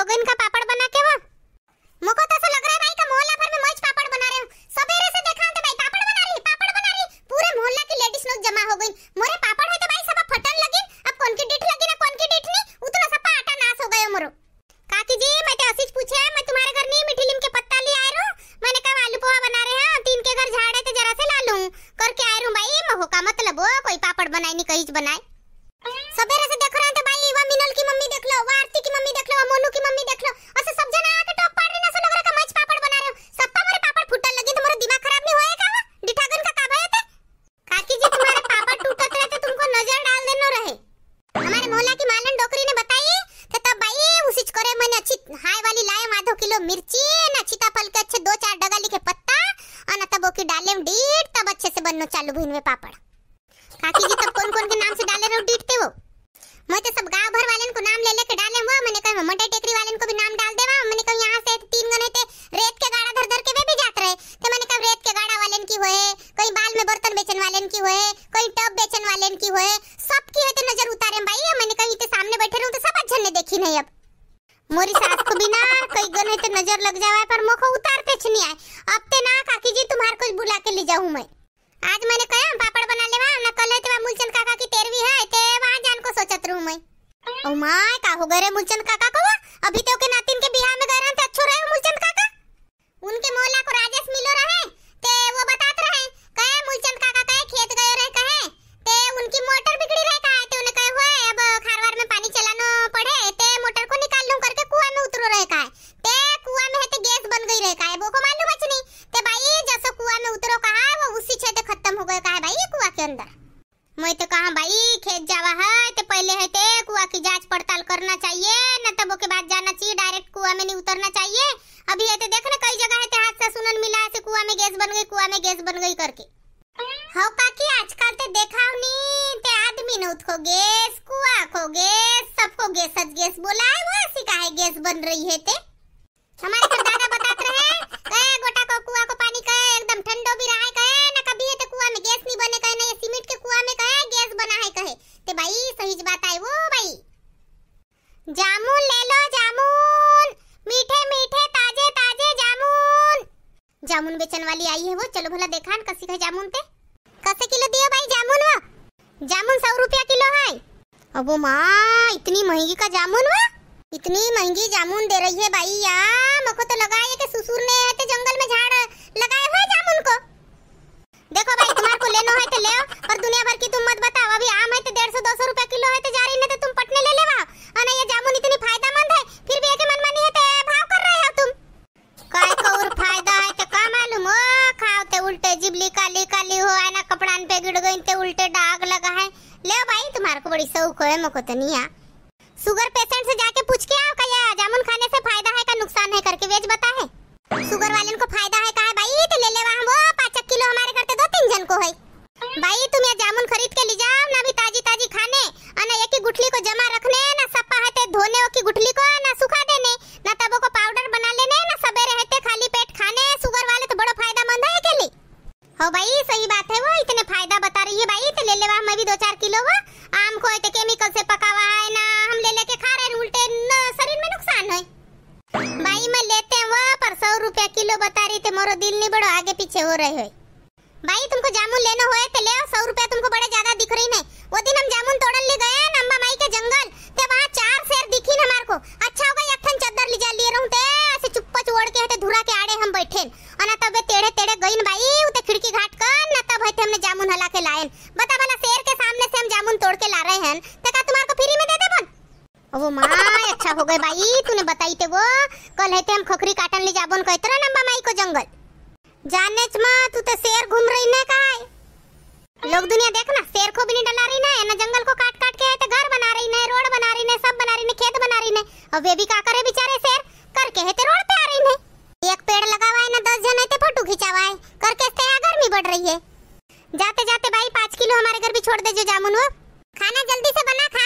लोगन का पापड़ बना के वो मुको तो ऐसा लग रहा है भाई का मोहल्ला भर में मौज पापड़ बना रहे हो सवेरे से देखा तो भाई पापड़ बना रही पापड़ बना रही पूरे मोहल्ला की लेडीज लोग जमा हो गई मोरे पापड़ होते तो भाई सब फटन लगे अब कौन की डिट लगी ना कौन की डिट नहीं उतना सब आटा नाश हो गयो मोरो काकी जी मैं तो आशीष पूछे मैं तुम्हारे घर नहीं मीठी लिम के पत्ता ले आई रो मैंने कहा आलू पोहा बना रहे हैं तीन के घर झाड़े थे तो जरा से ला लूं करके आई रो भाई मैं होका मतलब हो कोई पापड़ बनाई नहीं कहीं बनाई किलो मिर्ची ना सीताफल के अच्छे दो चार डगा के पत्ता और तब ओके डाले डीट तब अच्छे से बननो चालू भुइन में पापड़ काकी जी तब कौन कौन के नाम से डाले रहो डीट ते वो मैं तो सब गांव भर वाले को नाम ले लेके डाले हुआ मैंने कहा मटे टेकरी वाले को भी नाम डाल देवा मैंने कहा यहाँ से तीन गने थे रेत के गाड़ा धर धर के वे भी जात रहे तो मैंने कहा रेत के गाड़ा वाले की हुए कोई बाल में बर्तन बेचन वाले की हुए कोई टब बेचन वाले की हुए सब की तो नजर उतारे भाई मैंने कहा सामने बैठे रहूँ तो सब अच्छे ने देखी नहीं अब मोरी सास को भी ना कई गने तो नजर लग जावे पर मोको उतार छ नहीं आए अब ते ना काकी जी तुम्हार कुछ बुला के ले जाऊं मैं आज मैंने कहा पापड़ बना लेवा ना कल है तेवा तो मूलचंद काका की तेरवी है ते वहां जान को सोचत रहूं मैं ओ माय का हो गए मूलचंद काका को अभी तो के नातिन के बियाह में गए रहे थे तो अच्छो रहे मूलचंद काका उनके मोला की जांच पड़ताल करना चाहिए न तब के बाद जाना चाहिए डायरेक्ट कुआ में नहीं उतरना चाहिए अभी ये तो देखना कई जगह है हादसा सुनन मिला ऐसे कुआ में गैस बन गई कुआ में गैस बन गई करके हो काकी आजकल ते तो देखा नी ते आदमी न उठो गैस कुआ खो गैस सबको गैस गैस बोला है वो ऐसी का है गैस बन रही है ते हमारे वाली आई है वो चलो भला देखा कसी का जामुन ते कसे किलो दियो भाई जामुन वो जामुन सौ रुपया किलो है अब माँ इतनी महंगी का जामुन वो इतनी महंगी जामुन दे रही है भाई यार मको तो लगा है कि ससुर ने ऐसे तो जंगल में झाड़ लगाए हुए जामुन को देखो भाई तुम्हार को लेना है तो ले पर दुनिया भर की तुम मत बताओ अभी आम है तो डेढ़ सौ दो सौ रुपया किलो है तो जा रही नहीं तो तुम पटने ले लेवा और ये जामुन इतनी तो खोए मको तो नहीं शुगर पेशेंट से जाके पूछ के आओ कया जामुन खाने से फायदा है का नुकसान है करके वेज बता है शुगर वाले को फायदा है का है भाई ते तो ले ले वहां वो 5 किलो हमारे घर दो तीन जन को है भाई तुम ये जामुन खरीद के ले जाओ ना भी ताजी ताजी खाने और ना एक ही गुठली को जमा रखने ना सप्पा है धोने ओ की गुठली को ना सुखा देने ना तबो को पाउडर बना लेने ना सबे रहते खाली पेट खाने शुगर वाले तो बड़ो फायदा मंद है के लिए हो भाई सही बात है वो इतने फायदा बता रही है भाई ते तो ले ले वहां मैं भी दो चार किलो वा हमको ऐसे केमिकल से पका हुआ है ना हम ले लेके खा रहे हैं उल्टे शरीर में नुकसान है भाई मैं लेते हैं वह पर सौ रुपया किलो बता रही थे मोरो दिल नहीं बड़ो आगे पीछे हो रहे हो भाई तुमको जामुन लेना हो तो ले सौ रुपया तुमको बड़े ज्यादा दिख रही है वो दिन हम जामुन तोड़न ले गए हैं नंबा माई के जंगल ते तो वहाँ चार शेर दिखी ना हमारे को अच्छा होगा यथन चादर ले जा लिए रहूं ते तो ऐसे चुप्पच ओढ़ के हटे धुरा के आड़े हम बैठे अना तब वे टेढ़े टेढ़े गईन भाई उते खिड़की घाट कर ना तब हटे हमने जामुन हला के लाए बता बहन तका तुम्हार को फ्री में दे देबन ओ माय अच्छा हो गए भाई तूने बताई ते तो वो कल हेते तो हम खखरी काटन ले जाबोन कहत रहा नंबा माई को जंगल जानेच मा तू तो शेर घूम रही ने काय लोग दुनिया देख ना शेर को भी नहीं डला रही ना ना जंगल को काट काट के है तो घर बना रही ना रोड बना रही ना सब बना रही ना खेत बना रही ना अब वे भी का करे बेचारे शेर करके है तो रोड पे आ रही ना एक पेड़ लगावा है ना 10 जन है तो फोटो खिंचावा है करके गर्मी बढ़ रही है जाते जाते भाई 5 किलो हमारे घर भी छोड़ दे जो जामुन वो खाना जल्दी से बना